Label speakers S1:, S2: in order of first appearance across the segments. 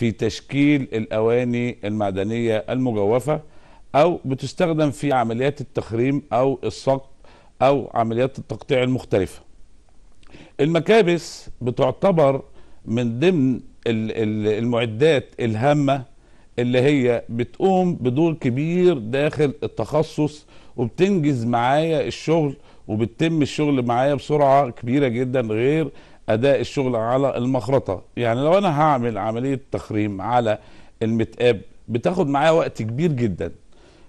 S1: في تشكيل الأواني المعدنية المجوفة أو بتستخدم في عمليات التخريم أو الصق أو عمليات التقطيع المختلفة المكابس بتعتبر من ضمن المعدات الهامة اللي هي بتقوم بدور كبير داخل التخصص وبتنجز معايا الشغل وبتتم الشغل معايا بسرعة كبيرة جدا غير اداء الشغل على المخرطه يعني لو انا هعمل عمليه تخريم على المتقاب بتاخد معايا وقت كبير جدا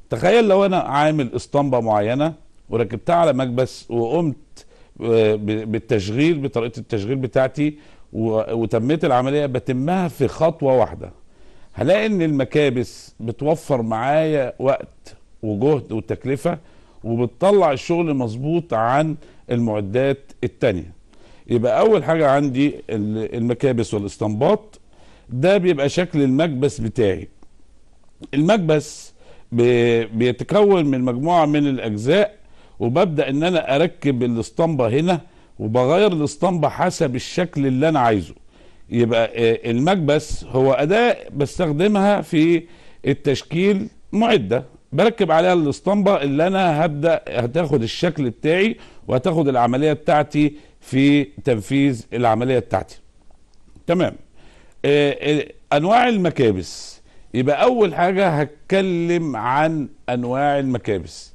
S1: تخيل لو انا عامل اسطمبه معينه وركبتها على مكبس وقمت آه، بالتشغيل بطريقه التشغيل بتاعتي وتميت العمليه بتمها في خطوه واحده هلاقي ان المكابس بتوفر معايا وقت وجهد وتكلفه وبتطلع الشغل مظبوط عن المعدات التانيه يبقى اول حاجه عندي المكابس والاستنباط ده بيبقى شكل المكبس بتاعي المكبس بيتكون من مجموعه من الاجزاء وببدا ان انا اركب الاسطمبه هنا وبغير الاسطمبه حسب الشكل اللي انا عايزه يبقى آه، المكبس هو اداه بستخدمها في التشكيل معده بركب عليها الاسطمبه اللي انا هبدا هتاخد الشكل بتاعي وهتاخد العمليه بتاعتي في تنفيذ العمليه بتاعتي تمام آه، آه، انواع المكابس يبقى اول حاجه هتكلم عن انواع المكابس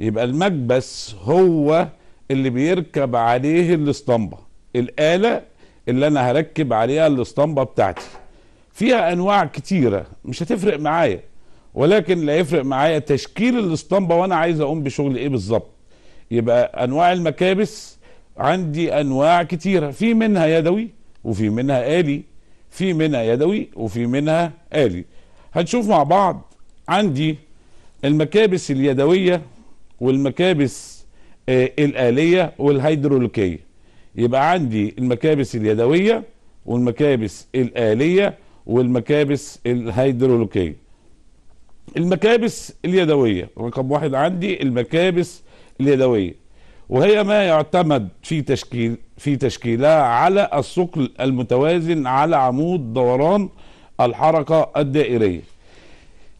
S1: يبقى المكبس هو اللي بيركب عليه الاسطمبه الاله اللي انا هركب عليها الاسطمبه بتاعتي فيها انواع كتيره مش هتفرق معايا ولكن لا يفرق معايا تشكيل الاسطمبه وانا عايز اقوم بشغل ايه بالظبط يبقى انواع المكابس عندي انواع كتيره في منها يدوي وفي منها الي في منها يدوي وفي منها الي هنشوف مع بعض عندي المكابس اليدويه والمكابس آه الاليه والهيدروليكيه يبقى عندي المكابس اليدويه والمكابس الاليه والمكابس الهيدروليكيه المكابس اليدويه رقم واحد عندي المكابس اليدويه وهي ما يعتمد في تشكيل في تشكيلها على الثقل المتوازن على عمود دوران الحركه الدائريه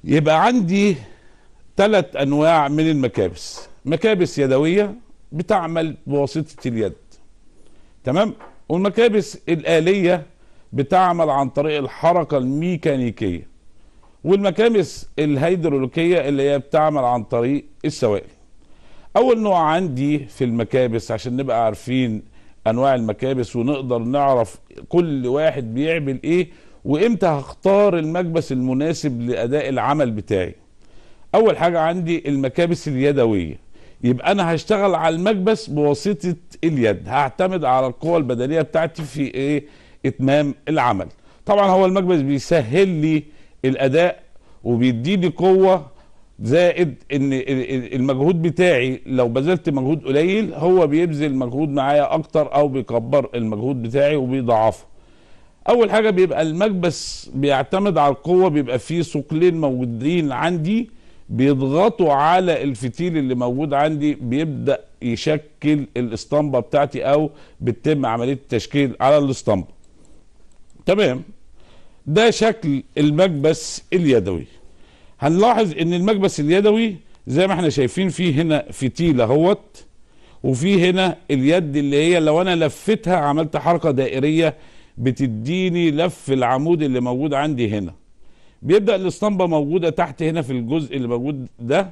S1: يبقى عندي ثلاث انواع من المكابس مكابس يدويه بتعمل بواسطه اليد تمام والمكابس الاليه بتعمل عن طريق الحركه الميكانيكيه والمكابس الهيدروليكيه اللي هي بتعمل عن طريق السوائل اول نوع عندي في المكابس عشان نبقى عارفين انواع المكابس ونقدر نعرف كل واحد بيعمل ايه وامتى هختار المكبس المناسب لاداء العمل بتاعي اول حاجه عندي المكابس اليدويه يبقى انا هشتغل على المكبس بواسطه اليد هعتمد على القوه البدنيه بتاعتي في ايه اتمام العمل طبعا هو المكبس بيسهل لي الاداء وبيديني قوه زائد ان المجهود بتاعي لو بذلت مجهود قليل هو بيبذل مجهود معايا اكتر او بيكبر المجهود بتاعي وبيضعفه اول حاجه بيبقى المكبس بيعتمد على القوه بيبقى فيه ثقلين موجودين عندي بيضغطوا على الفتيل اللي موجود عندي بيبدا يشكل الاسطمبه بتاعتي او بتتم عمليه التشكيل على الاسطمبه تمام ده شكل المكبس اليدوي هنلاحظ ان المكبس اليدوي زي ما احنا شايفين فيه هنا فتيل اهوت وفي هنا اليد اللي هي لو انا لفتها عملت حركه دائريه بتديني لف العمود اللي موجود عندي هنا بيبدا الاسطمبه موجوده تحت هنا في الجزء اللي موجود ده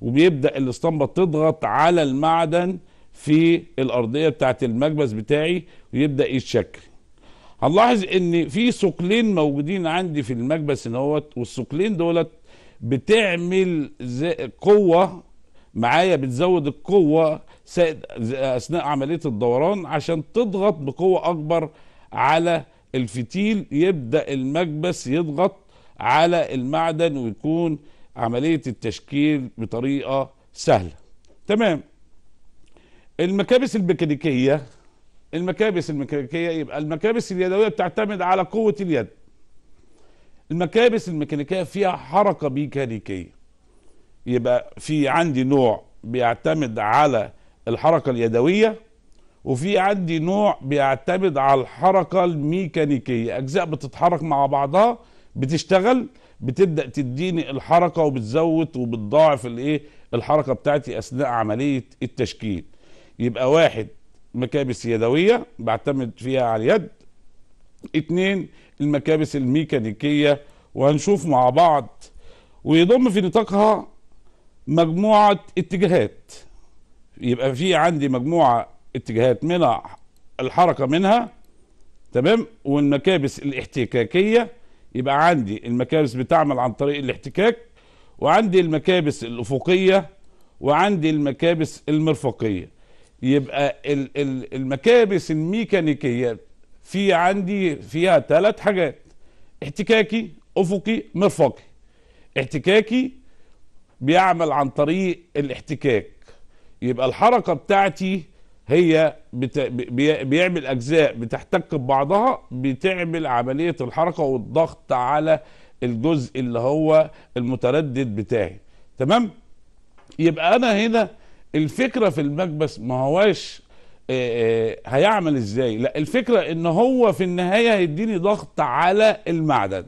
S1: وبيبدا الاسطمبه تضغط على المعدن في الارضيه بتاعت المكبس بتاعي ويبدا يتشكل هنلاحظ ان في ثقلين موجودين عندي في المكبس اهوت والثقلين دولت بتعمل زي قوه معايا بتزود القوه اثناء عمليه الدوران عشان تضغط بقوه اكبر على الفتيل يبدا المكبس يضغط على المعدن ويكون عمليه التشكيل بطريقه سهله تمام المكابس الميكانيكيه المكابس الميكانيكيه يبقى المكابس اليدويه بتعتمد على قوه اليد المكابس الميكانيكيه فيها حركه ميكانيكيه يبقى في عندي نوع بيعتمد على الحركه اليدويه وفي عندي نوع بيعتمد على الحركه الميكانيكيه اجزاء بتتحرك مع بعضها بتشتغل بتبدا تديني الحركه وبتزود وبتضاعف الايه الحركه بتاعتي اثناء عمليه التشكيل يبقى واحد مكابس يدويه بعتمد فيها على اليد اتنين المكابس الميكانيكية وهنشوف مع بعض ويضم في نطاقها مجموعة اتجاهات يبقى في عندي مجموعة اتجاهات منها الحركة منها تمام والمكابس الاحتكاكية يبقى عندي المكابس بتعمل عن طريق الاحتكاك وعندي المكابس الأفقية وعندي المكابس المرفقية يبقى المكابس الميكانيكية في عندي فيها ثلاث حاجات احتكاكي افقي مرفقي احتكاكي بيعمل عن طريق الاحتكاك يبقى الحركه بتاعتي هي بت... بي... بيعمل اجزاء بتحتك ببعضها بتعمل عمليه الحركه والضغط على الجزء اللي هو المتردد بتاعي تمام يبقى انا هنا الفكره في المكبس ما هواش آه، آه، هيعمل ازاي لا الفكره ان هو في النهايه هيديني ضغط على المعدن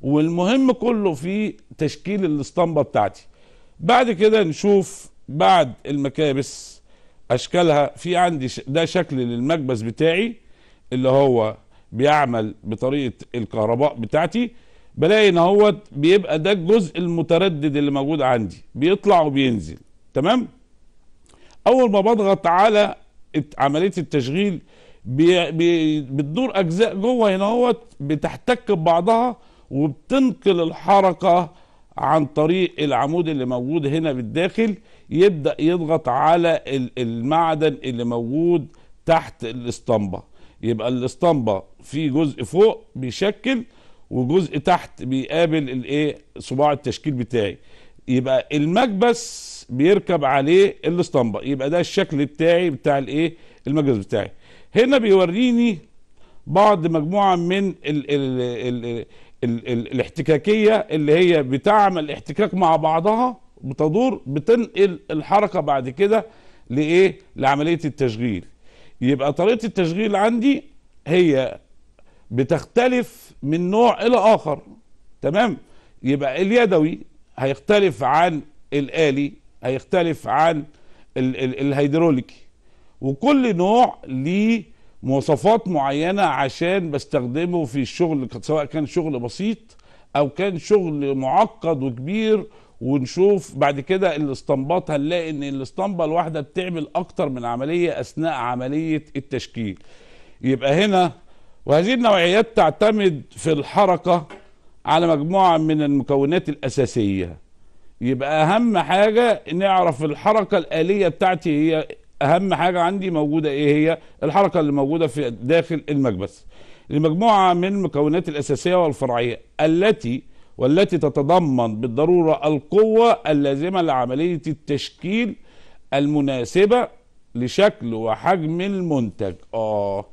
S1: والمهم كله في تشكيل الاسطمبه بتاعتي بعد كده نشوف بعد المكابس اشكالها في عندي ده شكل للمكبس بتاعي اللي هو بيعمل بطريقه الكهرباء بتاعتي بلاقي ان هو بيبقى ده الجزء المتردد اللي موجود عندي بيطلع وبينزل تمام اول ما بضغط على عمليه التشغيل بتدور اجزاء جوه هنا هوت بتحتك ببعضها وبتنقل الحركه عن طريق العمود اللي موجود هنا بالداخل يبدا يضغط على المعدن اللي موجود تحت الاسطمبه يبقى الاسطمبه في جزء فوق بيشكل وجزء تحت بيقابل الايه صباع التشكيل بتاعي يبقى المكبس بيركب عليه الاسطمبه يبقى ده الشكل بتاعي بتاع الايه المكبس بتاعي هنا بيوريني بعض مجموعه من الـ الـ الـ الـ الـ الـ الاحتكاكيه اللي هي بتعمل احتكاك مع بعضها بتدور بتنقل الحركه بعد كده لايه لعمليه التشغيل يبقى طريقه التشغيل عندي هي بتختلف من نوع الى اخر تمام يبقى اليدوي هيختلف عن الآلي هيختلف عن ال ال الهيدروليكي وكل نوع ليه مواصفات معينة عشان بستخدمه في الشغل سواء كان شغل بسيط أو كان شغل معقد وكبير ونشوف بعد كده الاسطمبات هنلاقي ان الاسطمبه الواحده بتعمل اكتر من عمليه اثناء عمليه التشكيل يبقى هنا وهذه النوعيات تعتمد في الحركه على مجموعة من المكونات الأساسية يبقى أهم حاجة نعرف الحركة الآلية بتاعتي هي أهم حاجة عندي موجودة إيه هي الحركة اللي موجودة في داخل المكبس لمجموعة من المكونات الأساسية والفرعية التي والتي تتضمن بالضرورة القوة اللازمة لعملية التشكيل المناسبة لشكل وحجم المنتج آه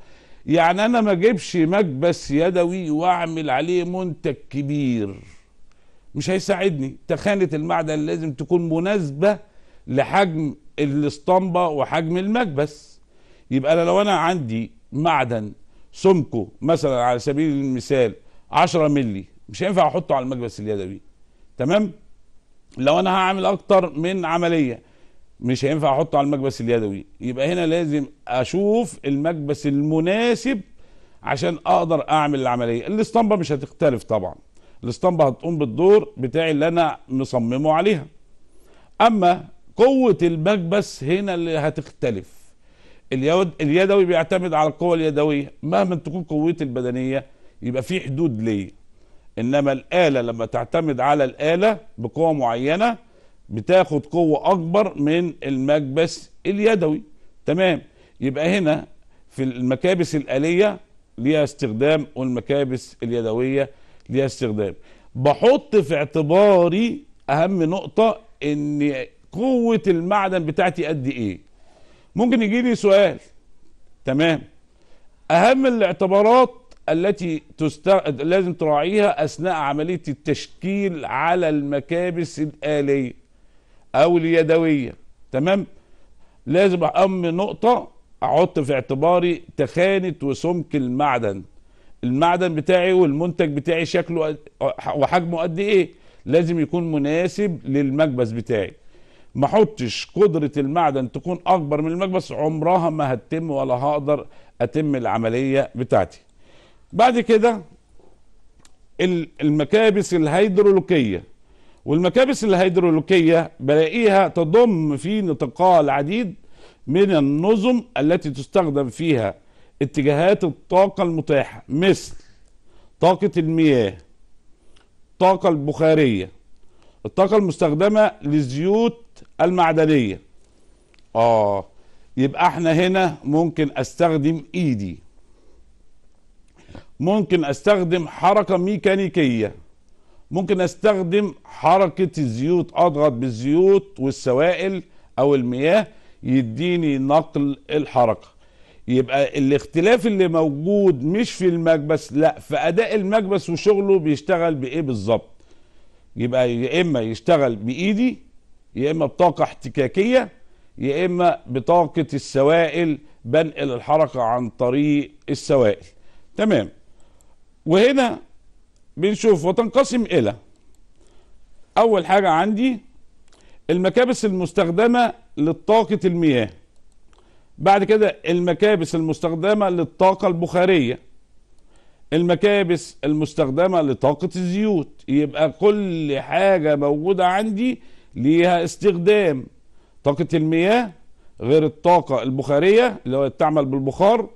S1: يعني انا ما اجيبش مكبس يدوي واعمل عليه منتج كبير مش هيساعدني تخانه المعدن لازم تكون مناسبه لحجم الاسطمبه وحجم المكبس يبقى انا لو انا عندي معدن سمكه مثلا على سبيل المثال 10 مللي مش هينفع احطه على المكبس اليدوي تمام لو انا هعمل اكتر من عمليه مش هينفع احطه على المكبس اليدوي يبقى هنا لازم اشوف المكبس المناسب عشان اقدر اعمل العمليه الاسطمبه مش هتختلف طبعا الاسطمبه هتقوم بالدور بتاعي اللي انا مصممه عليها اما قوه المكبس هنا اللي هتختلف اليد اليدوي بيعتمد على القوه اليدويه مهما تكون قوتي البدنيه يبقى في حدود ليه انما الاله لما تعتمد على الاله بقوه معينه بتاخد قوه اكبر من المكبس اليدوي تمام يبقى هنا في المكابس الاليه ليها استخدام والمكابس اليدويه ليها استخدام بحط في اعتباري اهم نقطه ان قوه المعدن بتاعتي قد ايه ممكن يجيني سؤال تمام اهم الاعتبارات التي تست... لازم تراعيها اثناء عمليه التشكيل على المكابس الاليه او اليدويه تمام لازم اهم نقطه احط في اعتباري تخانه وسمك المعدن المعدن بتاعي والمنتج بتاعي شكله وحجمه قد ايه لازم يكون مناسب للمكبس بتاعي ما احطش قدره المعدن تكون اكبر من المكبس عمرها ما هتتم ولا هقدر اتم العمليه بتاعتي بعد كده المكابس الهيدروليكيه والمكابس الهيدروليكية بلاقيها تضم في نطاقها العديد من النظم التي تستخدم فيها اتجاهات الطاقة المتاحة مثل طاقة المياه الطاقة البخارية الطاقة المستخدمة للزيوت المعدنية اه يبقى احنا هنا ممكن استخدم ايدي ممكن استخدم حركة ميكانيكية ممكن استخدم حركة الزيوت اضغط بالزيوت والسوائل او المياه يديني نقل الحركة يبقى الاختلاف اللي موجود مش في المكبس لا في اداء المكبس وشغله بيشتغل بايه بالظبط يبقى يا اما يشتغل بايدي يا اما بطاقة احتكاكية يا اما بطاقة السوائل بنقل الحركة عن طريق السوائل تمام وهنا بنشوف وتنقسم الى اول حاجه عندي المكابس المستخدمه لطاقه المياه بعد كده المكابس المستخدمه للطاقه البخاريه المكابس المستخدمه لطاقه الزيوت يبقى كل حاجه موجوده عندي ليها استخدام طاقه المياه غير الطاقه البخاريه اللي هو تعمل بالبخار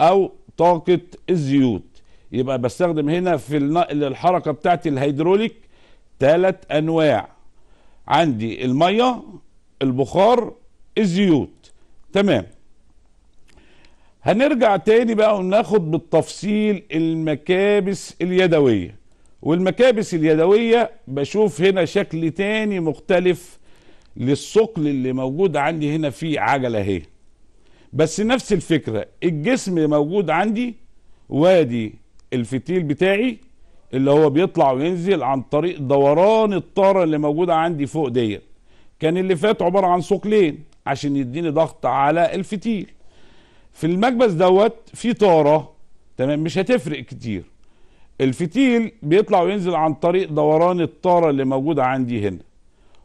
S1: او طاقه الزيوت يبقى بستخدم هنا في الحركه بتاعت الهيدروليك ثلاث انواع عندي الميه البخار الزيوت تمام هنرجع تاني بقى وناخد بالتفصيل المكابس اليدويه والمكابس اليدويه بشوف هنا شكل تاني مختلف للثقل اللي موجود عندي هنا في عجله اهي بس نفس الفكره الجسم موجود عندي وادي الفتيل بتاعي اللي هو بيطلع وينزل عن طريق دوران الطاره اللي موجوده عندي فوق ديت كان اللي فات عباره عن ثقلين عشان يديني ضغط على الفتيل في المكبس دوت في طاره تمام مش هتفرق كتير الفتيل بيطلع وينزل عن طريق دوران الطاره اللي موجوده عندي هنا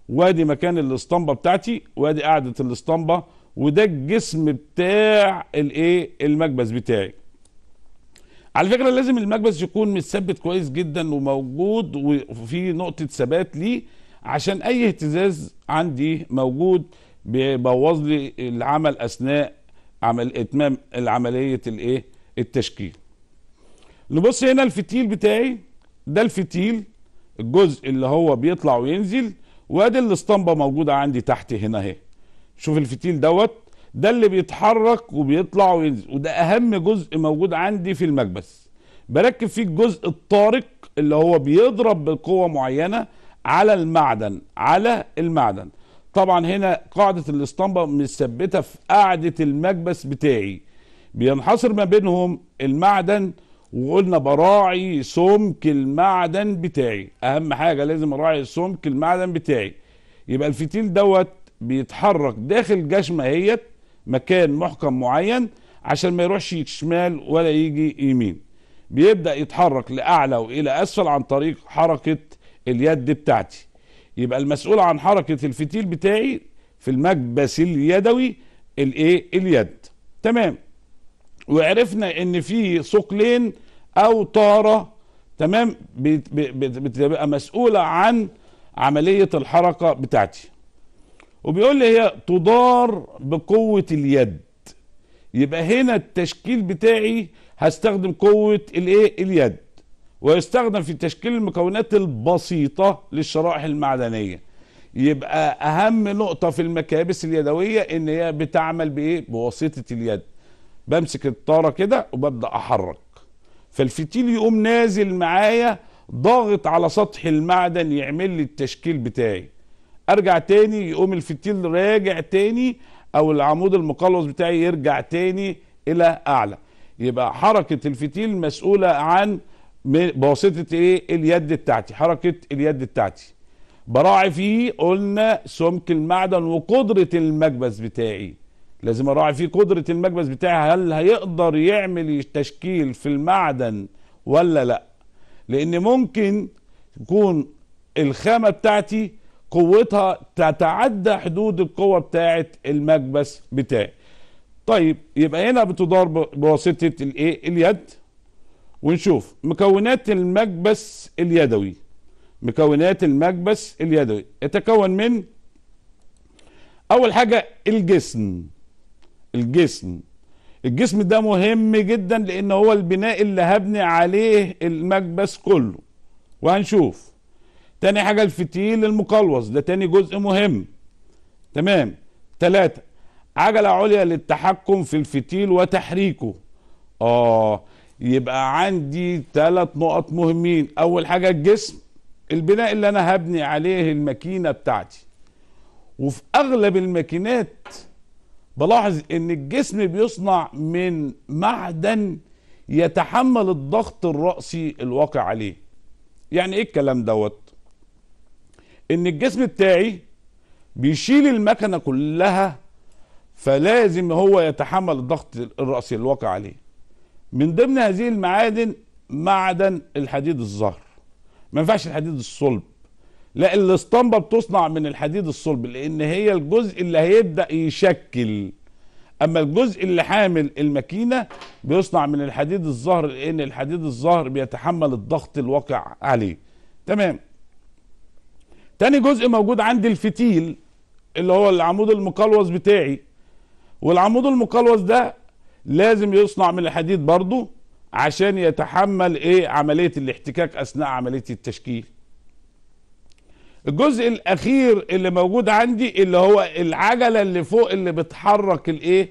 S1: وادي مكان الاسطمبه بتاعتي وادي قاعده الاسطمبه وده الجسم بتاع الايه المكبس بتاعي على فكره لازم المكبس يكون متثبت كويس جدا وموجود وفي نقطه ثبات ليه عشان اي اهتزاز عندي موجود بيبوظ لي العمل اثناء عمل اتمام العمليه الايه التشكيل نبص هنا الفتيل بتاعي ده الفتيل الجزء اللي هو بيطلع وينزل وادي الاسطمبه موجوده عندي تحت هنا اهي شوف الفتيل دوت ده اللي بيتحرك وبيطلع وينزل وده اهم جزء موجود عندي في المكبس بركب فيه الجزء الطارق اللي هو بيضرب بقوه معينه على المعدن على المعدن طبعا هنا قاعده الاسطمبه مثبته في قاعده المكبس بتاعي بينحصر ما بينهم المعدن وقلنا براعي سمك المعدن بتاعي اهم حاجه لازم اراعي سمك المعدن بتاعي يبقى الفتيل دوت بيتحرك داخل جشمه اهيت مكان محكم معين عشان ما يروحش شمال ولا يجي يمين بيبدا يتحرك لاعلى والى اسفل عن طريق حركه اليد بتاعتي يبقى المسؤول عن حركه الفتيل بتاعي في المكبس اليدوي الايه اليد تمام وعرفنا ان في ثقلين او طاره تمام بتبقى مسؤوله عن عمليه الحركه بتاعتي وبيقول لي هي تدار بقوة اليد يبقى هنا التشكيل بتاعي هستخدم قوة الايه اليد ويستخدم في تشكيل المكونات البسيطة للشرائح المعدنية يبقى اهم نقطة في المكابس اليدوية ان هي بتعمل بايه بواسطة اليد بمسك الطارة كده وببدأ احرك فالفتيل يقوم نازل معايا ضاغط على سطح المعدن يعمل لي التشكيل بتاعي ارجع تاني يقوم الفتيل راجع تاني او العمود المقلص بتاعي يرجع تاني الى اعلى يبقى حركه الفتيل مسؤوله عن بواسطه ايه اليد بتاعتي حركه اليد بتاعتي براعي فيه قلنا سمك المعدن وقدره المكبس بتاعي لازم اراعي فيه قدره المكبس بتاعي هل هيقدر يعمل تشكيل في المعدن ولا لا لان ممكن يكون الخامه بتاعتي قوتها تتعدى حدود القوه بتاعه المكبس بتاعي طيب يبقى هنا بتدار بواسطه الايه اليد ونشوف مكونات المكبس اليدوي مكونات المكبس اليدوي يتكون من اول حاجه الجسم الجسم الجسم ده مهم جدا لان هو البناء اللي هبني عليه المكبس كله وهنشوف تاني حاجة الفتيل المقلوص ده تاني جزء مهم تمام تلاتة عجلة عليا للتحكم في الفتيل وتحريكه اه يبقى عندي ثلاث نقط مهمين اول حاجة الجسم البناء اللي انا هبني عليه الماكينة بتاعتي وفي اغلب الماكينات بلاحظ ان الجسم بيصنع من معدن يتحمل الضغط الرأسي الواقع عليه يعني ايه الكلام دوت ان الجسم بتاعي بيشيل المكنه كلها فلازم هو يتحمل الضغط الراسي اللي وقع عليه من ضمن هذه المعادن معدن الحديد الزهر ما ينفعش الحديد الصلب لا الاسطمبه بتصنع من الحديد الصلب لان هي الجزء اللي هيبدا يشكل اما الجزء اللي حامل الماكينه بيصنع من الحديد الزهر لان الحديد الزهر بيتحمل الضغط الواقع عليه تمام تاني جزء موجود عندي الفتيل اللي هو العمود المقلوص بتاعي والعمود المقلوص ده لازم يصنع من الحديد برضو عشان يتحمل ايه عملية الاحتكاك اثناء عملية التشكيل الجزء الاخير اللي موجود عندي اللي هو العجلة اللي فوق اللي بتحرك الايه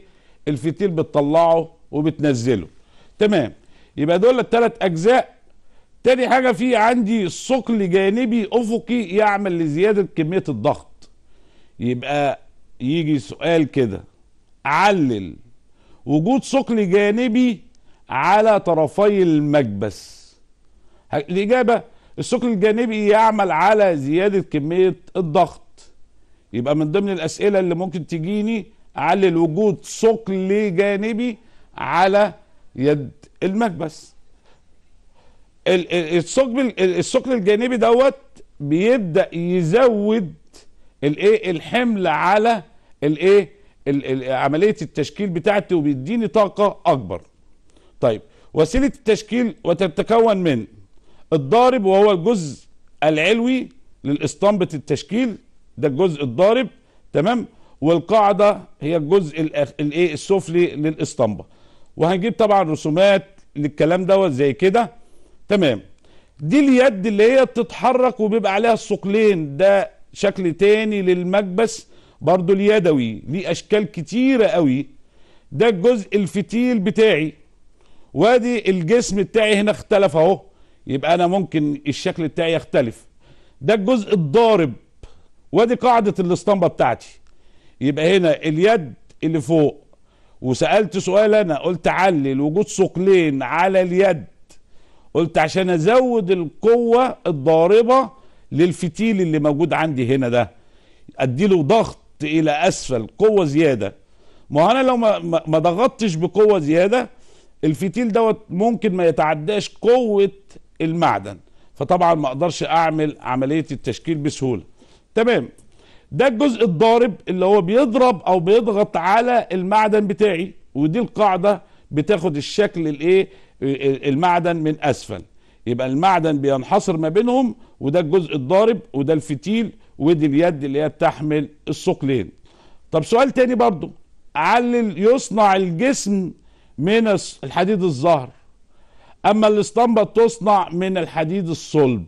S1: الفتيل بتطلعه وبتنزله تمام يبقى دول الثلاث اجزاء تاني حاجة في عندي ثقل جانبي أفقي يعمل لزيادة كمية الضغط يبقى يجي سؤال كده علل وجود ثقل جانبي على طرفي المكبس الإجابة الثقل الجانبي يعمل على زيادة كمية الضغط يبقى من ضمن الأسئلة اللي ممكن تجيني علل وجود ثقل جانبي على يد المكبس الثقب الثقل الجانبي دوت بيبدا يزود الايه الحمل على الايه عمليه التشكيل بتاعتي وبيديني طاقه اكبر طيب وسيله التشكيل وتتكون من الضارب وهو الجزء العلوي للاسطمبه التشكيل ده الجزء الضارب تمام والقاعده هي الجزء الايه السفلي للاسطمبه وهنجيب طبعا رسومات للكلام دوت زي كده تمام دي اليد اللي هي بتتحرك وبيبقى عليها الثقلين ده شكل تاني للمكبس برضو اليدوي ليه اشكال كتيره قوي ده الجزء الفتيل بتاعي وادي الجسم بتاعي هنا اختلف اهو يبقى انا ممكن الشكل بتاعي يختلف ده الجزء الضارب وادي قاعده الاسطمبه بتاعتي يبقى هنا اليد اللي فوق وسالت سؤال انا قلت علل وجود ثقلين على اليد قلت عشان ازود القوه الضاربه للفتيل اللي موجود عندي هنا ده اديله ضغط الى اسفل قوه زياده ما انا لو ما, ما ضغطتش بقوه زياده الفتيل دوت ممكن ما يتعداش قوه المعدن فطبعا ما اقدرش اعمل عمليه التشكيل بسهوله تمام ده الجزء الضارب اللي هو بيضرب او بيضغط على المعدن بتاعي ودي القاعده بتاخد الشكل الايه المعدن من اسفل يبقى المعدن بينحصر ما بينهم وده الجزء الضارب وده الفتيل ودي اليد اللي هي بتحمل الثقلين طب سؤال تاني برضو علل يصنع الجسم من الحديد الزهر اما الاسطمبة تصنع من الحديد الصلب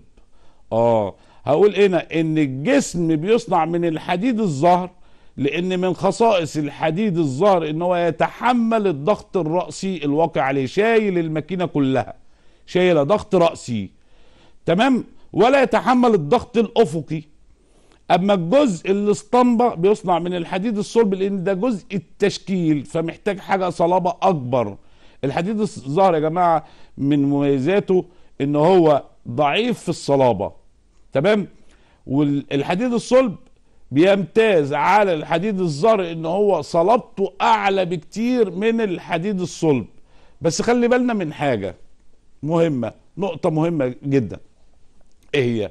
S1: اه هقول هنا ان الجسم بيصنع من الحديد الزهر لان من خصائص الحديد الظهر ان هو يتحمل الضغط الرأسي الواقع عليه شايل الماكينة كلها شايلة ضغط رأسي تمام ولا يتحمل الضغط الافقي اما الجزء اللي اسطمبة بيصنع من الحديد الصلب لان ده جزء التشكيل فمحتاج حاجة صلابة اكبر الحديد الظهر يا جماعة من مميزاته ان هو ضعيف في الصلابة تمام والحديد الصلب بيمتاز على الحديد الزر ان هو صلابته اعلى بكتير من الحديد الصلب بس خلي بالنا من حاجه مهمه نقطه مهمه جدا ايه هي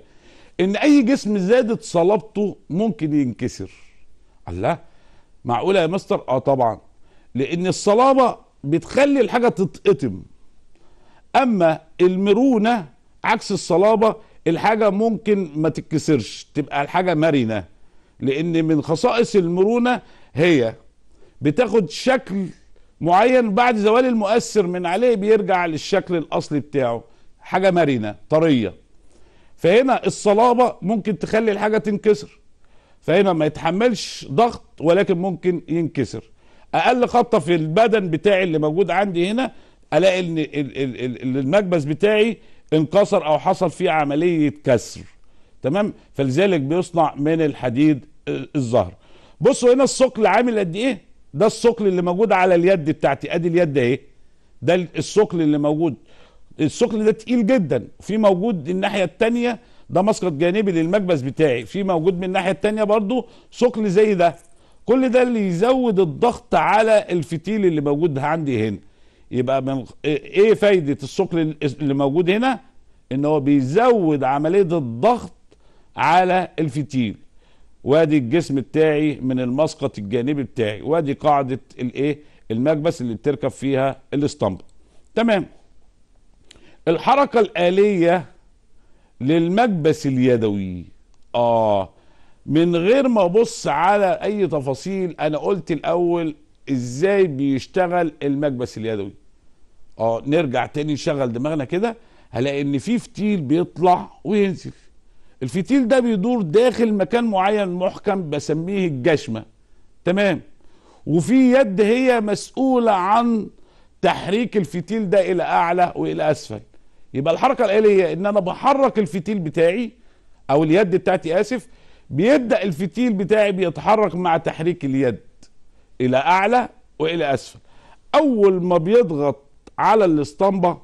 S1: ان اي جسم زادت صلابته ممكن ينكسر الله معقوله يا مستر اه طبعا لان الصلابه بتخلي الحاجه تتقطم اما المرونه عكس الصلابه الحاجه ممكن ما تتكسرش تبقى الحاجه مرنه لان من خصائص المرونه هي بتاخد شكل معين بعد زوال المؤثر من عليه بيرجع للشكل الاصلي بتاعه حاجه مرنه طريه فهنا الصلابه ممكن تخلي الحاجه تنكسر فهنا ما يتحملش ضغط ولكن ممكن ينكسر اقل خطه في البدن بتاعي اللي موجود عندي هنا الاقي ان المكبس بتاعي انكسر او حصل فيه عمليه كسر تمام فلذلك بيصنع من الحديد الظهر بصوا هنا الثقل عامل قد ايه ده الثقل اللي موجود على اليد بتاعتي ادي اليد اهي ده الثقل اللي موجود الثقل ده تقيل جدا في موجود الناحيه الثانيه ده مسقط جانبي للمكبس بتاعي في موجود من الناحيه الثانيه برضو ثقل زي ده كل ده اللي يزود الضغط على الفتيل اللي موجود عندي هنا يبقى من إيه،, ايه فايده الثقل اللي موجود هنا ان هو بيزود عمليه الضغط على الفتيل وادي الجسم بتاعي من المسقط الجانبي بتاعي وادي قاعده الايه المكبس اللي بتركب فيها الاسطمبه تمام الحركه الاليه للمكبس اليدوي اه من غير ما ابص على اي تفاصيل انا قلت الاول ازاي بيشتغل المكبس اليدوي اه نرجع تاني نشغل دماغنا كده هلاقي ان في فتيل بيطلع وينزل الفتيل ده بيدور داخل مكان معين محكم بسميه الجشمه تمام وفي يد هي مسؤوله عن تحريك الفتيل ده الى اعلى والى اسفل يبقى الحركه الاليه ان انا بحرك الفتيل بتاعي او اليد بتاعتي اسف بيبدا الفتيل بتاعي بيتحرك مع تحريك اليد الى اعلى والى اسفل اول ما بيضغط على الاسطمبه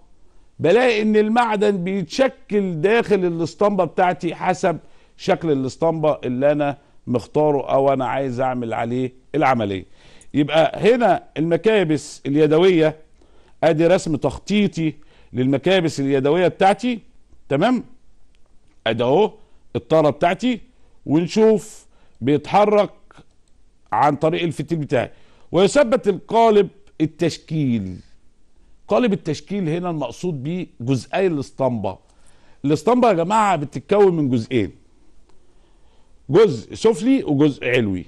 S1: بلاقي ان المعدن بيتشكل داخل الاسطمبه بتاعتي حسب شكل الاسطمبه اللي انا مختاره او انا عايز اعمل عليه العمليه يبقى هنا المكابس اليدويه ادي رسم تخطيطي للمكابس اليدويه بتاعتي تمام ادي اهو الطاره بتاعتي ونشوف بيتحرك عن طريق الفتيل بتاعي ويثبت القالب التشكيل قالب التشكيل هنا المقصود به جزئي الاسطمبه الاسطمبه يا جماعه بتتكون من جزئين جزء سفلي وجزء علوي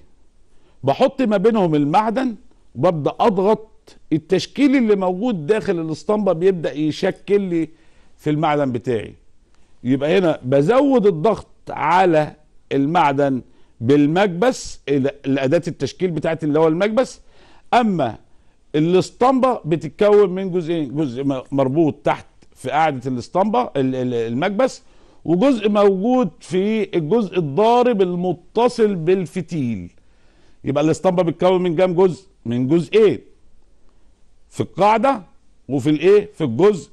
S1: بحط ما بينهم المعدن وببدا اضغط التشكيل اللي موجود داخل الاسطمبه بيبدا يشكل لي في المعدن بتاعي يبقى هنا بزود الضغط على المعدن بالمكبس لاداه التشكيل بتاعتي اللي هو المكبس اما الاسطمبه بتتكون من جزئين جزء مربوط تحت في قاعده الاسطمبه المكبس وجزء موجود في الجزء الضارب المتصل بالفتيل يبقى الاسطمبه بتتكون من كام جزء من جزئين في القاعده وفي الايه في الجزء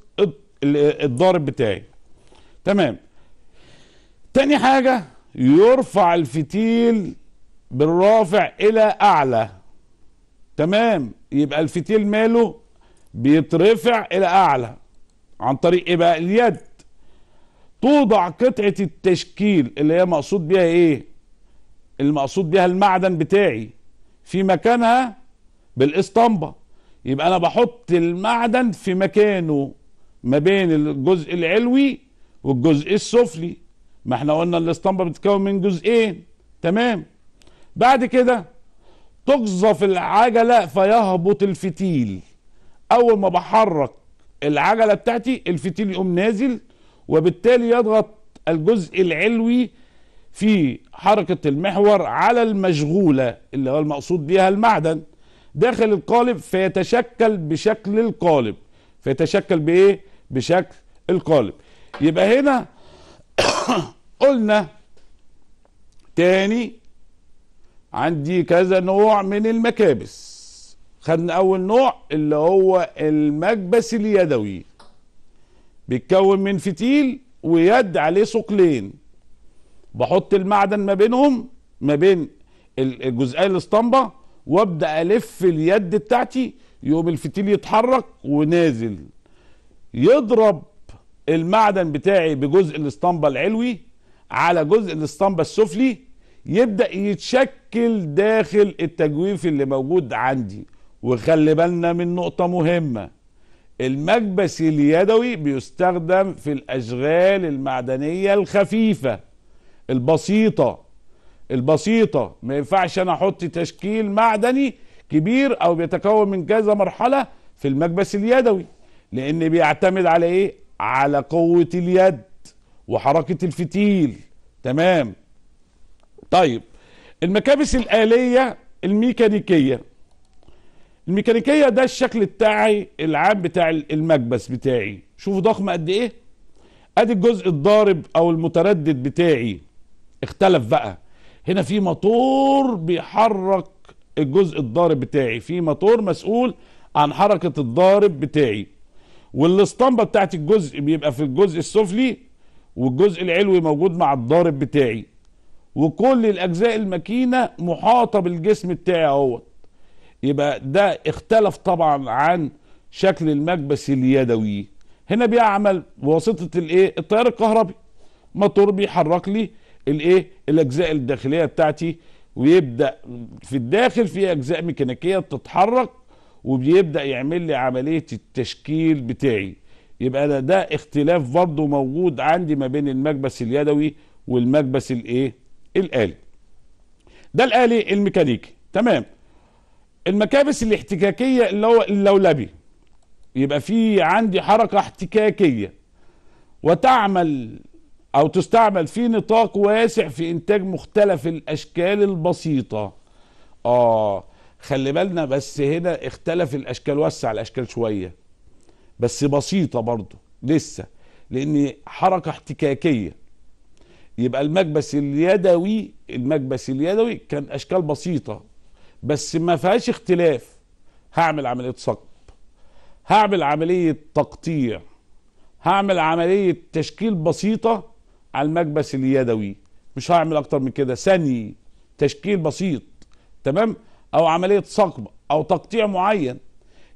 S1: الضارب بتاعي تمام تاني حاجه يرفع الفتيل بالرافع الى اعلى تمام يبقى الفتيل ماله بيترفع الى اعلى عن طريق ايه بقى اليد توضع قطعة التشكيل اللي هي مقصود بيها ايه المقصود بيها المعدن بتاعي في مكانها بالاسطمبة يبقى انا بحط المعدن في مكانه ما بين الجزء العلوي والجزء السفلي ما احنا قلنا الاسطمبة بتتكون من جزئين تمام بعد كده تقذف العجله فيهبط الفتيل اول ما بحرك العجله بتاعتي الفتيل يقوم نازل وبالتالي يضغط الجزء العلوي في حركه المحور على المشغوله اللي هو المقصود بها المعدن داخل القالب فيتشكل بشكل القالب فيتشكل بايه بشكل القالب يبقى هنا قلنا تاني عندي كذا نوع من المكابس خدنا اول نوع اللي هو المكبس اليدوي بيتكون من فتيل ويد عليه ثقلين بحط المعدن ما بينهم ما بين الجزئين الاسطمبه وابدا الف اليد بتاعتي يقوم الفتيل يتحرك ونازل يضرب المعدن بتاعي بجزء الاسطمبه العلوي على جزء الاسطمبه السفلي يبدا يتشكل شكل داخل التجويف اللي موجود عندي وخلي بالنا من نقطة مهمة المكبس اليدوي بيستخدم في الأشغال المعدنية الخفيفة البسيطة البسيطة ما ينفعش أنا أحط تشكيل معدني كبير أو بيتكون من كذا مرحلة في المكبس اليدوي لأن بيعتمد على إيه؟ على قوة اليد وحركة الفتيل تمام طيب المكابس الآلية الميكانيكية الميكانيكية ده الشكل بتاعي العام بتاع المكبس بتاعي شوفوا ضخم قد ايه ادي الجزء الضارب او المتردد بتاعي اختلف بقى هنا في موتور بيحرك الجزء الضارب بتاعي في موتور مسؤول عن حركة الضارب بتاعي والاسطمبة بتاعت الجزء بيبقى في الجزء السفلي والجزء العلوي موجود مع الضارب بتاعي وكل الاجزاء الماكينه محاطه بالجسم بتاعي اهوت يبقى ده اختلف طبعا عن شكل المكبس اليدوي هنا بيعمل بواسطه الايه التيار الكهربي موتور بيحرك لي الايه الاجزاء الداخليه بتاعتي ويبدا في الداخل في اجزاء ميكانيكيه بتتحرك وبيبدا يعمل لي عمليه التشكيل بتاعي يبقى انا ده اختلاف برضه موجود عندي ما بين المكبس اليدوي والمكبس الايه الآلي ده الآلي الميكانيكي تمام المكابس الاحتكاكية اللي هو اللولبي يبقى في عندي حركة احتكاكية وتعمل أو تستعمل في نطاق واسع في إنتاج مختلف الأشكال البسيطة آه خلي بالنا بس هنا اختلف الأشكال وسع الأشكال شوية بس بسيطة برضو لسه لأن حركة احتكاكية يبقى المكبس اليدوي المكبس اليدوي كان اشكال بسيطه بس ما فيهاش اختلاف هعمل عمليه صقب هعمل عمليه تقطيع هعمل عمليه تشكيل بسيطه على المكبس اليدوي مش هعمل اكتر من كده ثاني تشكيل بسيط تمام او عمليه صقب او تقطيع معين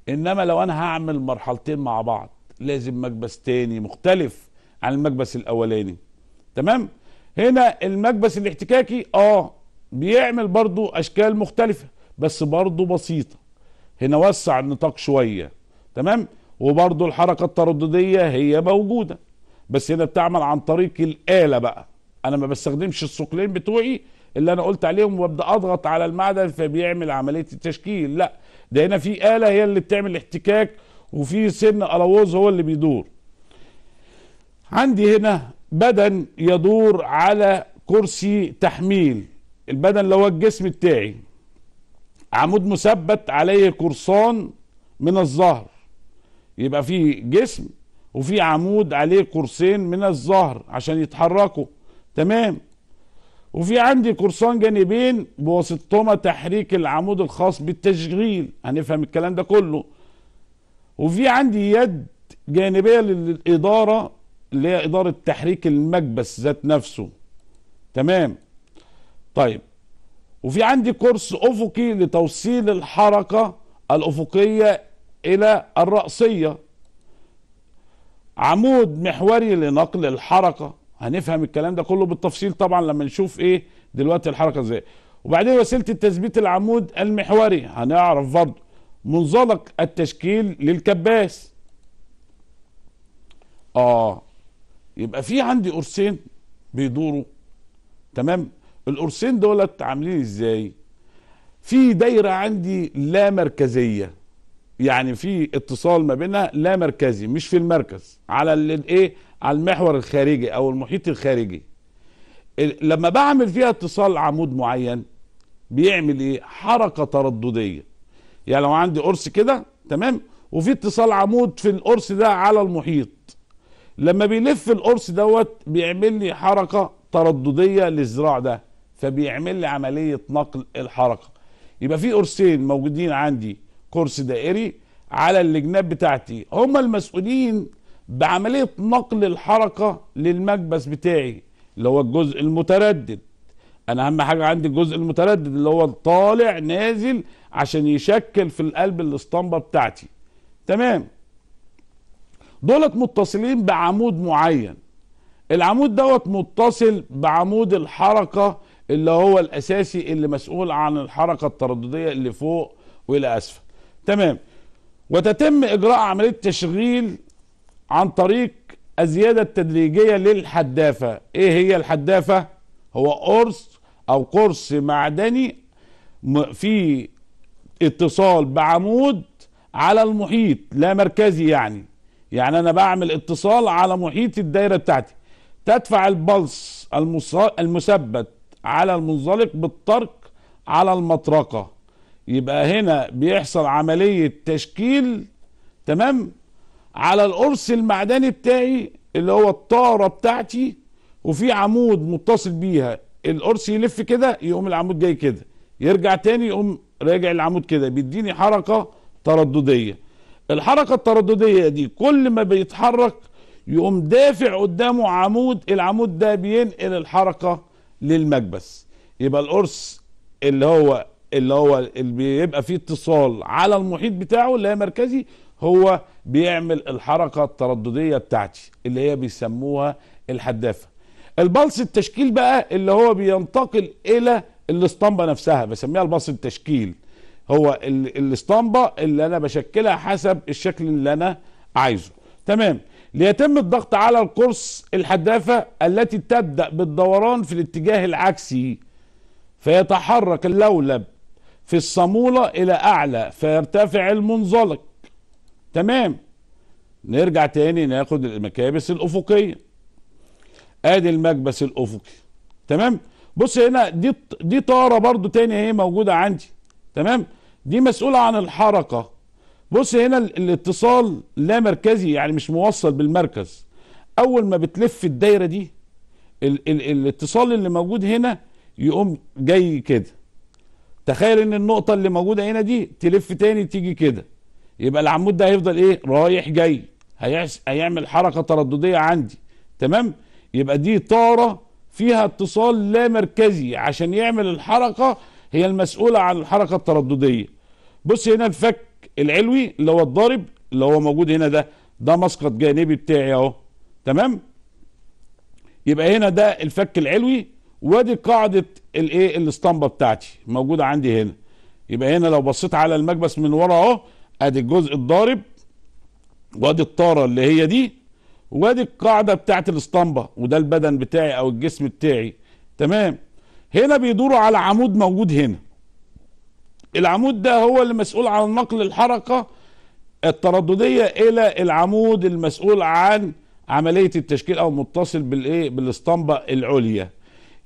S1: انما لو انا هعمل مرحلتين مع بعض لازم مكبس تاني مختلف عن المكبس الاولاني تمام هنا المكبس الاحتكاكي اه بيعمل برضو اشكال مختلفة بس برضو بسيطة هنا وسع النطاق شوية تمام وبرضو الحركة الترددية هي موجودة بس هنا بتعمل عن طريق الآلة بقى انا ما بستخدمش الثقلين بتوعي اللي انا قلت عليهم وابدا اضغط على المعدن فبيعمل عمليه التشكيل لا ده هنا في اله هي اللي بتعمل احتكاك وفي سن الوز هو اللي بيدور عندي هنا بدن يدور على كرسي تحميل البدن اللي هو الجسم بتاعي عمود مثبت عليه قرصان من الظهر يبقى في جسم وفي عمود عليه قرصين من الظهر عشان يتحركوا تمام وفي عندي قرصان جانبين بواسطهما تحريك العمود الخاص بالتشغيل هنفهم الكلام ده كله وفي عندي يد جانبيه للاداره اللي هي اداره تحريك المكبس ذات نفسه تمام طيب وفي عندي كورس افقي لتوصيل الحركه الافقيه الى الراسيه عمود محوري لنقل الحركه هنفهم الكلام ده كله بالتفصيل طبعا لما نشوف ايه دلوقتي الحركه ازاي وبعدين وسيله التثبيت العمود المحوري هنعرف برضه منزلق التشكيل للكباس اه يبقى في عندي قرصين بيدوروا تمام القرصين دولت عاملين ازاي في دايره عندي لا مركزيه يعني في اتصال ما بينها لا مركزي مش في المركز على الايه على المحور الخارجي او المحيط الخارجي لما بعمل فيها اتصال عمود معين بيعمل ايه حركه تردديه يعني لو عندي قرص كده تمام وفي اتصال عمود في القرص ده على المحيط لما بيلف القرص دوت بيعمل لي حركه تردديه للذراع ده فبيعمل لي عمليه نقل الحركه يبقى في قرصين موجودين عندي قرص دائري على اللجنات بتاعتي هم المسؤولين بعمليه نقل الحركه للمكبس بتاعي اللي هو الجزء المتردد انا اهم حاجه عندي الجزء المتردد اللي هو طالع نازل عشان يشكل في القلب الاسطمبه بتاعتي تمام دولت متصلين بعمود معين العمود دوت متصل بعمود الحركة اللي هو الأساسي اللي مسؤول عن الحركة الترددية اللي فوق وإلى أسفل تمام وتتم إجراء عملية تشغيل عن طريق الزيادة التدريجية للحدافة إيه هي الحدافة؟ هو قرص أو قرص معدني في اتصال بعمود على المحيط لا مركزي يعني يعني انا بعمل اتصال على محيط الدايره بتاعتي تدفع البلس المثبت على المنزلق بالطرق على المطرقه يبقى هنا بيحصل عمليه تشكيل تمام على القرص المعدني بتاعي اللي هو الطاره بتاعتي وفي عمود متصل بيها القرص يلف كده يقوم العمود جاي كده يرجع تاني يقوم راجع العمود كده بيديني حركه تردديه الحركة الترددية دي كل ما بيتحرك يقوم دافع قدامه عمود العمود ده بينقل الحركة للمكبس يبقى القرص اللي هو اللي هو اللي بيبقى فيه اتصال على المحيط بتاعه اللي هي مركزي هو بيعمل الحركة الترددية بتاعتي اللي هي بيسموها الحدافة البلس التشكيل بقى اللي هو بينتقل الى الاسطمبة نفسها بسميها البلس التشكيل هو الاسطمبه اللي انا بشكلها حسب الشكل اللي انا عايزه تمام ليتم الضغط على القرص الحدافه التي تبدا بالدوران في الاتجاه العكسي فيتحرك اللولب في الصاموله الى اعلى فيرتفع المنزلق تمام نرجع تاني ناخد المكابس الافقيه ادي المكبس الافقي تمام بص هنا دي دي طاره برضو تاني اهي موجوده عندي تمام دي مسؤولة عن الحركة بص هنا الاتصال لا مركزي يعني مش موصل بالمركز اول ما بتلف الدايرة دي ال ال الاتصال اللي موجود هنا يقوم جاي كده تخيل ان النقطة اللي موجودة هنا دي تلف تاني تيجي كده يبقى العمود ده هيفضل ايه رايح جاي هيعمل حركة ترددية عندي تمام يبقى دي طارة فيها اتصال لا مركزي عشان يعمل الحركة هي المسؤولة عن الحركة الترددية بص هنا الفك العلوي اللي هو الضارب اللي هو موجود هنا ده ده مسقط جانبي بتاعي اهو تمام يبقى هنا ده الفك العلوي وادي قاعدة الايه الاسطمبة بتاعتي موجودة عندي هنا يبقى هنا لو بصيت على المكبس من ورا اهو ادي الجزء الضارب وادي الطارة اللي هي دي وادي القاعدة بتاعت الاسطمبة وده البدن بتاعي او الجسم بتاعي تمام هنا بيدوروا على عمود موجود هنا العمود ده هو اللي مسؤول عن نقل الحركة الترددية إلى العمود المسؤول عن عملية التشكيل أو متصل بالإيه بالإسطمبة العليا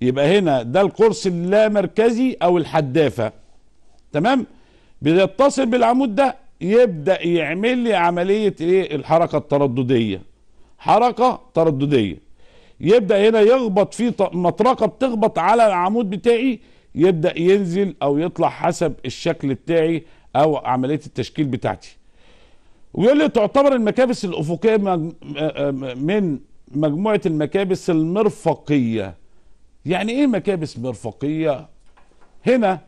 S1: يبقى هنا ده القرص اللامركزي أو الحدافة تمام بيتصل بالعمود ده يبدأ يعمل لي عملية إيه الحركة الترددية حركة ترددية يبدا هنا يخبط في مطرقه بتخبط على العمود بتاعي يبدا ينزل او يطلع حسب الشكل بتاعي او عمليه التشكيل بتاعتي ويقول لي تعتبر المكابس الافقيه من مجموعه المكابس المرفقيه يعني ايه مكابس مرفقيه هنا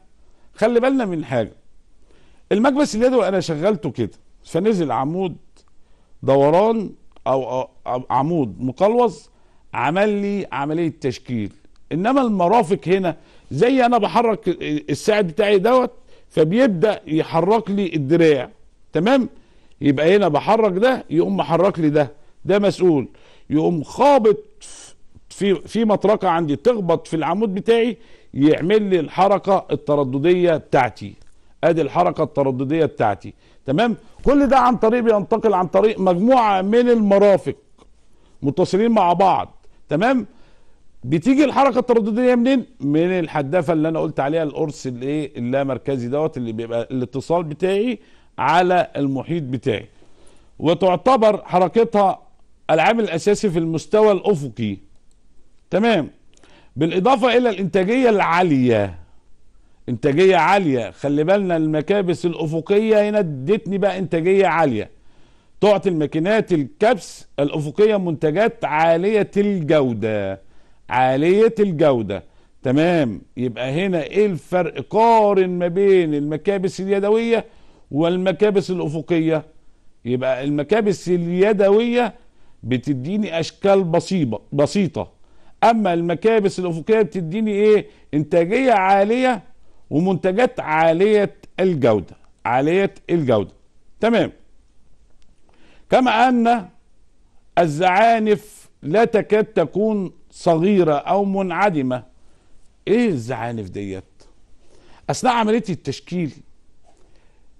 S1: خلي بالنا من حاجه المكبس اليدوي انا شغلته كده فنزل عمود دوران او عمود مقلوص عمل لي عمليه تشكيل انما المرافق هنا زي انا بحرك الساعد بتاعي دوت فبيبدا يحرك لي الدراع تمام يبقى هنا بحرك ده يقوم محرك لي ده ده مسؤول يقوم خابط في في مطرقه عندي تخبط في العمود بتاعي يعمل لي الحركه التردديه بتاعتي ادي الحركه التردديه بتاعتي تمام كل ده عن طريق بينتقل عن طريق مجموعه من المرافق متصلين مع بعض تمام بتيجي الحركه التردديه منين؟ من الحدافه اللي انا قلت عليها القرص الايه اللامركزي دوت اللي بيبقى الاتصال بتاعي على المحيط بتاعي. وتعتبر حركتها العامل الاساسي في المستوى الافقي. تمام. بالاضافه الى الانتاجيه العاليه. انتاجيه عاليه، خلي بالنا المكابس الافقيه هنا ادتني بقى انتاجيه عاليه. تعطي الماكينات الكبس الافقيه منتجات عاليه الجوده عاليه الجوده تمام يبقى هنا ايه الفرق قارن ما بين المكابس اليدويه والمكابس الافقيه يبقى المكابس اليدويه بتديني اشكال بسيطه بسيطه اما المكابس الافقيه بتديني ايه انتاجيه عاليه ومنتجات عاليه الجوده عاليه الجوده تمام كما أن الزعانف لا تكاد تكون صغيرة أو منعدمة إيه الزعانف ديت أثناء عملية التشكيل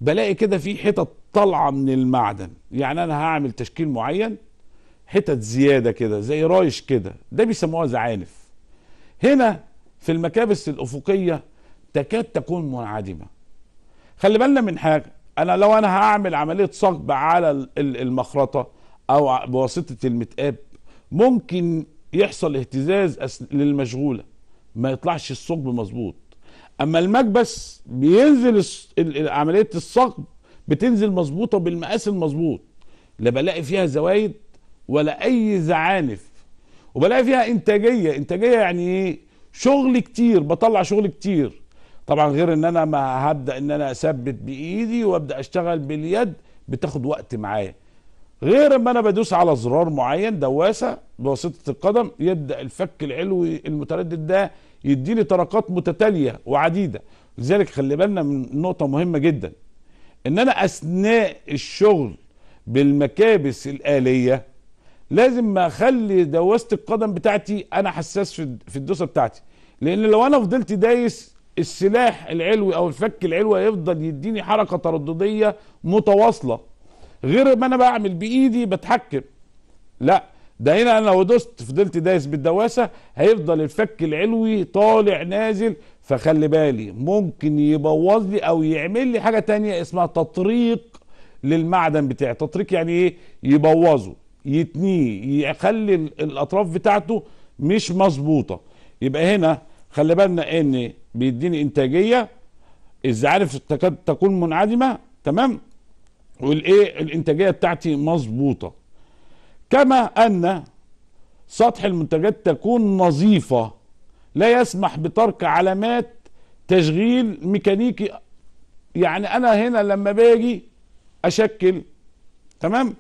S1: بلاقي كده في حتت طالعة من المعدن يعني أنا هعمل تشكيل معين حتت زيادة كده زي رايش كده ده بيسموها زعانف هنا في المكابس الأفقية تكاد تكون منعدمة خلي بالنا من حاجة انا لو انا هعمل عمليه صقب على المخرطه او بواسطه المتقاب ممكن يحصل اهتزاز للمشغوله ما يطلعش الثقب مظبوط اما المكبس بينزل عمليه الصقب بتنزل مظبوطه بالمقاس المظبوط لا بلاقي فيها زوايد ولا اي زعانف وبلاقي فيها انتاجيه انتاجيه يعني ايه شغل كتير بطلع شغل كتير طبعا غير ان انا ما هبدا ان انا اثبت بايدي وابدا اشتغل باليد بتاخد وقت معايا غير اما انا بدوس على زرار معين دواسه بواسطه القدم يبدا الفك العلوي المتردد ده يديني طرقات متتاليه وعديده لذلك خلي بالنا من نقطه مهمه جدا ان انا اثناء الشغل بالمكابس الاليه لازم ما اخلي دواسه القدم بتاعتي انا حساس في الدوسه بتاعتي لان لو انا فضلت دايس السلاح العلوي او الفك العلوي هيفضل يديني حركه تردديه متواصله غير ما انا بعمل بايدي بتحكم لا ده هنا انا لو دوست فضلت دايس بالدواسه هيفضل الفك العلوي طالع نازل فخلي بالي ممكن يبوظ لي او يعمل لي حاجه تانية اسمها تطريق للمعدن بتاعي تطريق يعني ايه يبوظه يتنيه يخلي الاطراف بتاعته مش مظبوطه يبقى هنا خلي بالنا ان بيديني انتاجيه عارف تكاد تكون منعدمه تمام والايه الانتاجيه بتاعتي مظبوطه كما ان سطح المنتجات تكون نظيفه لا يسمح بترك علامات تشغيل ميكانيكي يعني انا هنا لما باجي اشكل تمام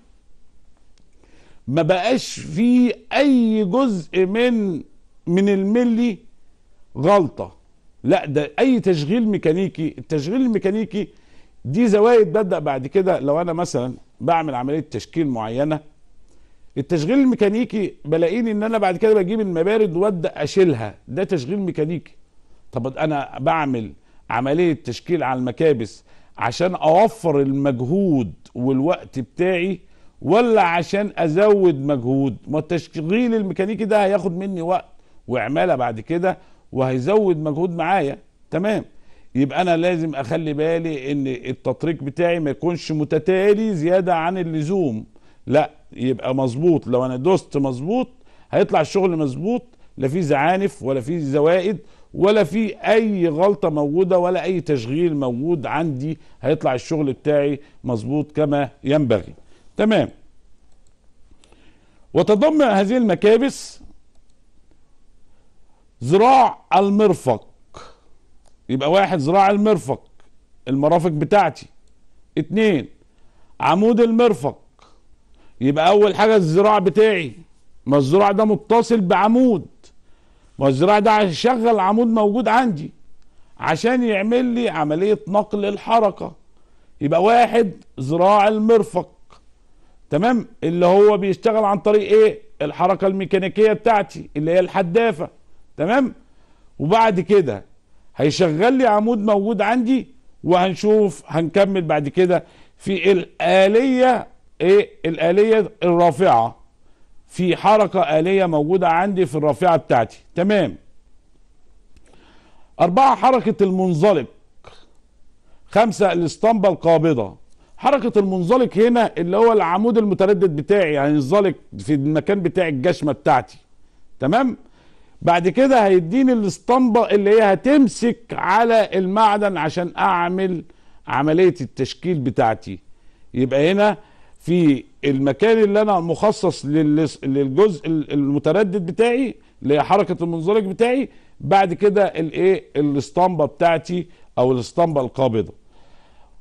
S1: ما بقاش في اي جزء من من الملي غلطه لا ده اي تشغيل ميكانيكي التشغيل الميكانيكي دي زوايد ببدا بعد كده لو انا مثلا بعمل عمليه تشكيل معينه التشغيل الميكانيكي بلاقيني ان انا بعد كده بجيب المبارد وابدا اشيلها ده تشغيل ميكانيكي طب انا بعمل عمليه تشكيل على المكابس عشان اوفر المجهود والوقت بتاعي ولا عشان ازود مجهود ما التشغيل الميكانيكي ده هياخد مني وقت وعماله بعد كده وهيزود مجهود معايا تمام يبقى انا لازم اخلي بالي ان التطريق بتاعي ما يكونش متتالي زياده عن اللزوم لا يبقى مظبوط لو انا دوست مظبوط هيطلع الشغل مظبوط لا في زعانف ولا في زوائد ولا في اي غلطه موجوده ولا اي تشغيل موجود عندي هيطلع الشغل بتاعي مظبوط كما ينبغي تمام وتضم هذه المكابس ذراع المرفق يبقى واحد ذراع المرفق المرافق بتاعتي اتنين عمود المرفق يبقى اول حاجة الذراع بتاعي ما الذراع ده متصل بعمود ما الذراع ده هيشغل عمود موجود عندي عشان يعمل لي عملية نقل الحركة يبقى واحد ذراع المرفق تمام اللي هو بيشتغل عن طريق ايه الحركة الميكانيكية بتاعتي اللي هي الحدافة تمام وبعد كده هيشغل لي عمود موجود عندي وهنشوف هنكمل بعد كده في الآلية ايه الآلية الرافعة في حركة آلية موجودة عندي في الرافعة بتاعتي تمام أربعة حركة المنزلق خمسة الاسطمبة القابضة حركة المنزلق هنا اللي هو العمود المتردد بتاعي هينزلق يعني في المكان بتاع الجشمة بتاعتي تمام بعد كده هيديني الاسطمبة اللي هي هتمسك على المعدن عشان اعمل عملية التشكيل بتاعتي يبقى هنا في المكان اللي انا مخصص للجزء المتردد بتاعي اللي هي حركة المنزلق بتاعي بعد كده الايه الاسطمبة بتاعتي او الاسطمبة القابضة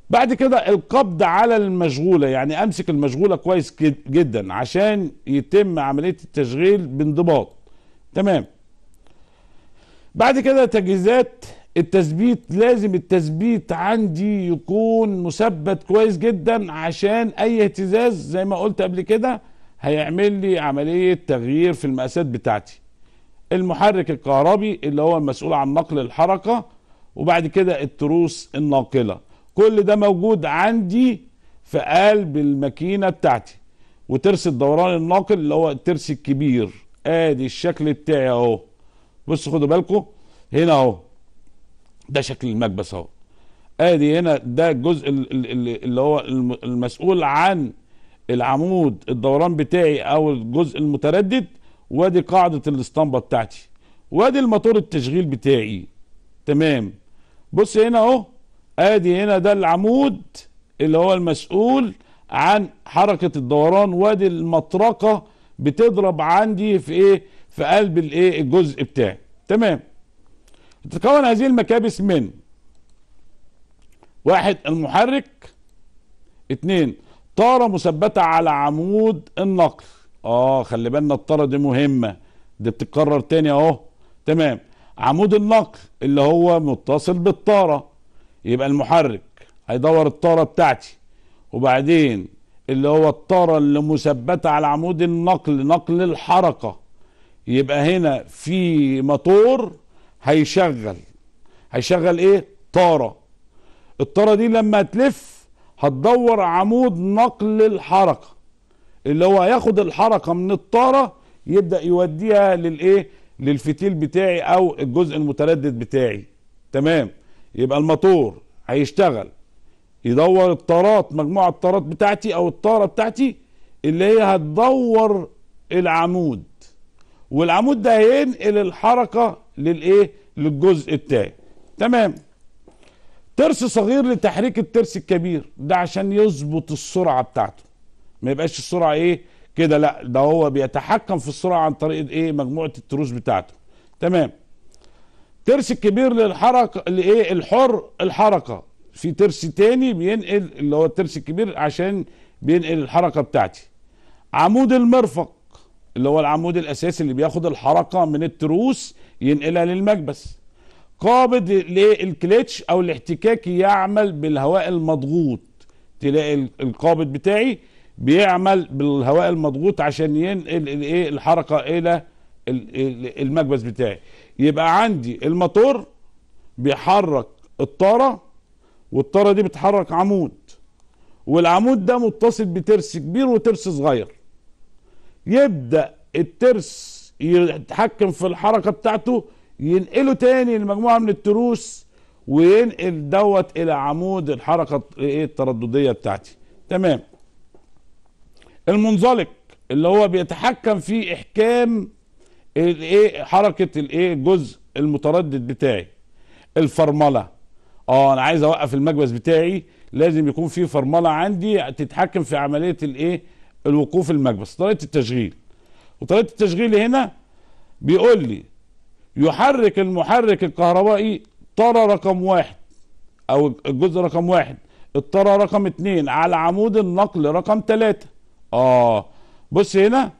S1: بعد كده القبض على المشغولة يعني امسك المشغولة كويس جدا عشان يتم عملية التشغيل بانضباط تمام بعد كده تجهيزات التثبيت لازم التثبيت عندي يكون مثبت كويس جدا عشان اي اهتزاز زي ما قلت قبل كده هيعمل لي عملية تغيير في المقاسات بتاعتي المحرك الكهربي اللي هو المسؤول عن نقل الحركة وبعد كده التروس الناقلة كل ده موجود عندي في قلب الماكينة بتاعتي وترس الدوران الناقل اللي هو الترس الكبير ادي الشكل بتاعي اهو بصوا خدوا بالكم هنا اهو ده شكل المكبس اهو ادي هنا ده الجزء اللي هو المسؤول عن العمود الدوران بتاعي او الجزء المتردد وادي قاعده الاسطمبه بتاعتي وادي الموتور التشغيل بتاعي تمام بص هنا اهو ادي هنا ده العمود اللي هو المسؤول عن حركه الدوران وادي المطرقه بتضرب عندي في ايه في قلب الايه الجزء بتاعي تمام تتكون هذه المكابس من واحد المحرك اتنين طارة مثبتة على عمود النقل اه خلي بالنا الطارة دي مهمة دي بتتكرر تاني اهو تمام عمود النقل اللي هو متصل بالطارة يبقى المحرك هيدور الطارة بتاعتي وبعدين اللي هو الطارة اللي مثبتة على عمود النقل نقل الحركة يبقى هنا في مطور هيشغل هيشغل ايه طاره الطاره دي لما تلف هتدور عمود نقل الحركه اللي هو هياخد الحركه من الطاره يبدا يوديها للايه للفتيل بتاعي او الجزء المتردد بتاعي تمام يبقى الموتور هيشتغل يدور الطارات مجموعه الطارات بتاعتي او الطاره بتاعتي اللي هي هتدور العمود والعمود ده هينقل الحركه للايه للجزء التاني تمام ترس صغير لتحريك الترس الكبير ده عشان يظبط السرعه بتاعته ما يبقاش السرعه ايه كده لا ده هو بيتحكم في السرعه عن طريق ايه مجموعه التروس بتاعته تمام ترس الكبير للحركه لايه الحر الحركه في ترس تاني بينقل اللي هو الترس الكبير عشان بينقل الحركه بتاعتي عمود المرفق اللي هو العمود الاساسي اللي بياخد الحركه من التروس ينقلها للمكبس قابض للكليتش او الاحتكاك يعمل بالهواء المضغوط تلاقي القابض بتاعي بيعمل بالهواء المضغوط عشان ينقل الايه الحركه الى المكبس بتاعي يبقى عندي الموتور بيحرك الطاره والطاره دي بتحرك عمود والعمود ده متصل بترس كبير وترس صغير يبدا الترس يتحكم في الحركه بتاعته ينقله تاني لمجموعه من التروس وينقل دوت الى عمود الحركه ايه التردديه بتاعتي تمام المنزلق اللي هو بيتحكم في احكام الايه حركه الايه الجزء المتردد بتاعي الفرمله اه انا عايز اوقف المكبس بتاعي لازم يكون في فرمله عندي تتحكم في عمليه الايه الوقوف المكبس طريقه التشغيل وطريقه التشغيل هنا بيقول لي يحرك المحرك الكهربائي طرى رقم واحد او الجزء رقم واحد الطرى رقم اثنين على عمود النقل رقم ثلاثة اه بص هنا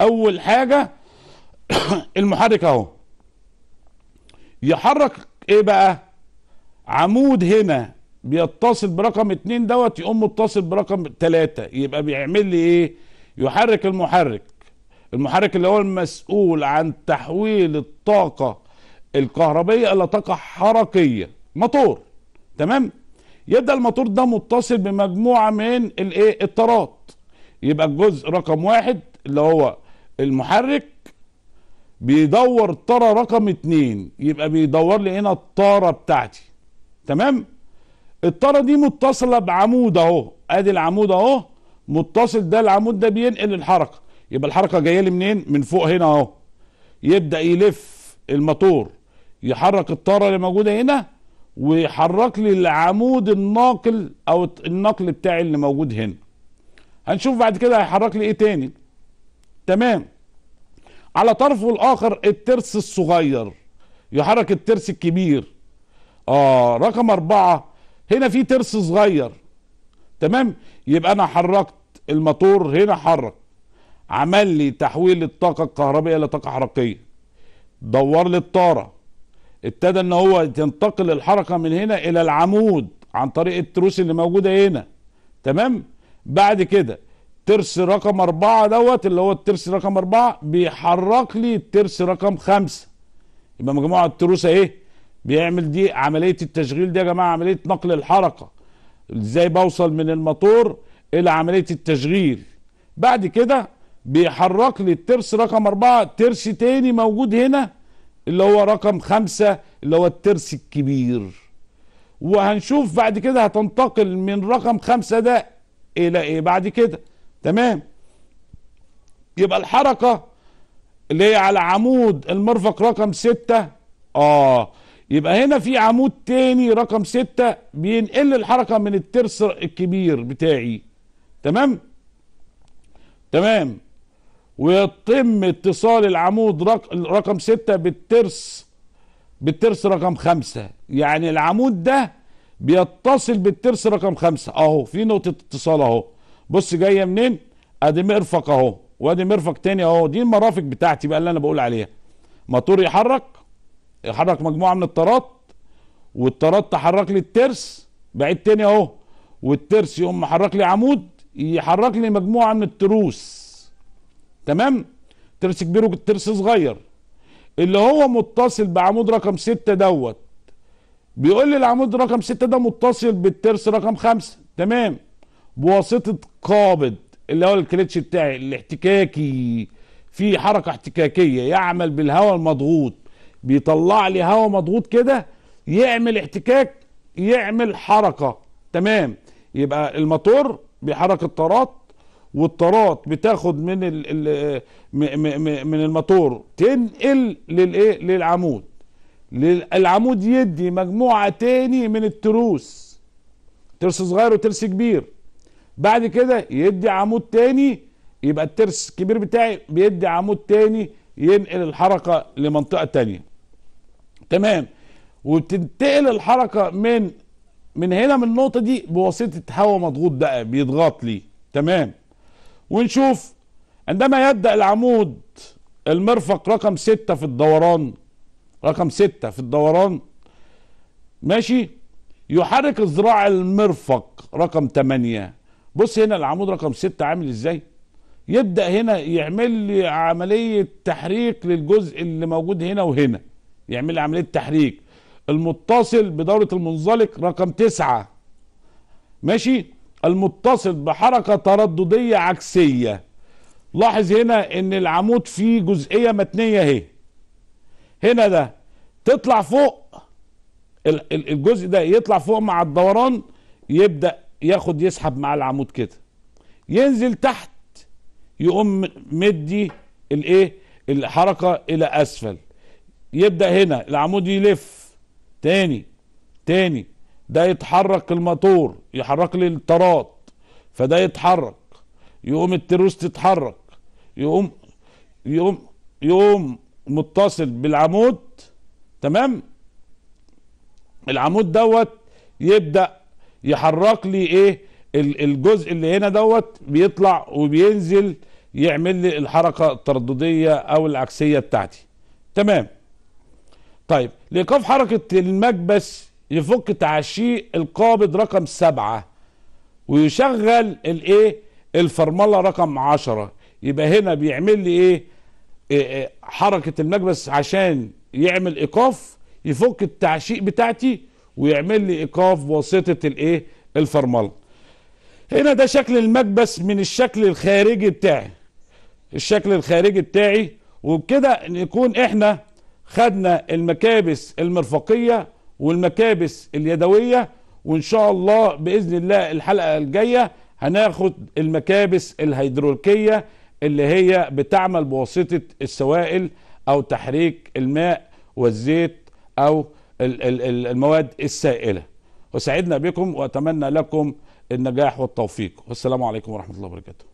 S1: اول حاجة المحرك اهو يحرك ايه بقى عمود هنا بيتصل برقم اتنين دوت يقوم متصل برقم تلاتة يبقى بيعمل لي ايه يحرك المحرك المحرك اللي هو المسؤول عن تحويل الطاقة الكهربية الى طاقة حركية موتور تمام يبدا الموتور ده متصل بمجموعة من الايه الطارات يبقى الجزء رقم واحد اللي هو المحرك بيدور طارة رقم اتنين يبقى بيدور لي هنا الطارة بتاعتي تمام الطاره دي متصله بعمود اهو ادي العمود اهو متصل ده العمود ده بينقل الحركه يبقى الحركه جايه لي منين من فوق هنا اهو يبدا يلف الماتور يحرك الطاره اللي موجوده هنا ويحرك لي العمود الناقل او النقل بتاعي اللي موجود هنا هنشوف بعد كده هيحرك لي ايه تاني تمام على طرفه الاخر الترس الصغير يحرك الترس الكبير اه رقم اربعة هنا في ترس صغير تمام يبقى انا حركت الموتور هنا حرك عمل لي تحويل الطاقه الكهربائيه لطاقه حركيه دور لي الطاره ابتدى ان هو تنتقل الحركه من هنا الى العمود عن طريق التروس اللي موجوده هنا تمام بعد كده ترس رقم أربعة دوت اللي هو الترس رقم أربعة بيحرك لي الترس رقم خمسة يبقى مجموعة التروس ايه بيعمل دي عمليه التشغيل دي يا جماعه عمليه نقل الحركه ازاي بوصل من الموتور الى عمليه التشغيل بعد كده بيحرك لي الترس رقم أربعة ترس تاني موجود هنا اللي هو رقم خمسة اللي هو الترس الكبير وهنشوف بعد كده هتنتقل من رقم خمسة ده إلى إيه بعد كده تمام يبقى الحركة اللي هي على عمود المرفق رقم ستة آه يبقى هنا في عمود تاني رقم ستة بينقل الحركة من الترس الكبير بتاعي تمام تمام ويتم اتصال العمود رقم ستة بالترس بالترس رقم خمسة يعني العمود ده بيتصل بالترس رقم خمسة اهو في نقطة اتصال اهو بص جاية منين ادي مرفق اهو وادي مرفق تاني اهو دي المرافق بتاعتي بقى اللي انا بقول عليها موتور يحرك يحرك مجموعه من الطارات والطارات تحرك لي الترس بعيد تاني اهو والترس يقوم محرك لي عمود يحرك لي مجموعه من التروس تمام ترس كبير وترس صغير اللي هو متصل بعمود رقم ستة دوت بيقول لي العمود رقم ستة ده متصل بالترس رقم خمسة تمام بواسطه قابض اللي هو الكليتش بتاعي الاحتكاكي في حركه احتكاكيه يعمل بالهواء المضغوط بيطلع لي هواء مضغوط كده يعمل احتكاك يعمل حركه تمام يبقى الموتور بيحرك الطارات والطارات بتاخد من ال من الموتور تنقل للايه للعمود العمود يدي مجموعه تاني من التروس ترس صغير وترس كبير بعد كده يدي عمود تاني يبقى الترس الكبير بتاعي بيدي عمود تاني ينقل الحركه لمنطقه تانيه تمام وتنتقل الحركه من من هنا من النقطه دي بواسطه هواء مضغوط بقى بيضغط لي تمام ونشوف عندما يبدا العمود المرفق رقم 6 في الدوران رقم 6 في الدوران ماشي يحرك الذراع المرفق رقم 8 بص هنا العمود رقم 6 عامل ازاي يبدا هنا يعمل لي عمليه تحريك للجزء اللي موجود هنا وهنا يعمل لي عمليه تحريك المتصل بدوره المنزلق رقم تسعة ماشي المتصل بحركه تردديه عكسيه لاحظ هنا ان العمود فيه جزئيه متنيه اهي هنا ده تطلع فوق الجزء ده يطلع فوق مع الدوران يبدا ياخد يسحب مع العمود كده ينزل تحت يقوم مدي الايه الحركه الى اسفل يبدأ هنا العمود يلف تاني تاني ده يتحرك الماتور يحرك لي الطارات فده يتحرك يقوم التروس تتحرك يقوم يقوم يقوم متصل بالعمود تمام العمود دوت يبدا يحرك لي ايه الجزء اللي هنا دوت بيطلع وبينزل يعمل لي الحركه التردديه او العكسيه بتاعتي تمام طيب لايقاف حركه المكبس يفك تعشيق القابض رقم سبعة ويشغل الايه الفرمله رقم عشرة يبقى هنا بيعمل لي إيه؟, ايه, إيه حركه المكبس عشان يعمل ايقاف يفك التعشيق بتاعتي ويعمل لي ايقاف بواسطه الايه الفرمله هنا ده شكل المكبس من الشكل الخارجي بتاعي الشكل الخارجي بتاعي وبكده نكون احنا خدنا المكابس المرفقية والمكابس اليدوية وإن شاء الله بإذن الله الحلقة الجاية هناخد المكابس الهيدروليكية اللي هي بتعمل بواسطة السوائل أو تحريك الماء والزيت أو المواد السائلة وسعدنا بكم وأتمنى لكم النجاح والتوفيق والسلام عليكم ورحمة الله وبركاته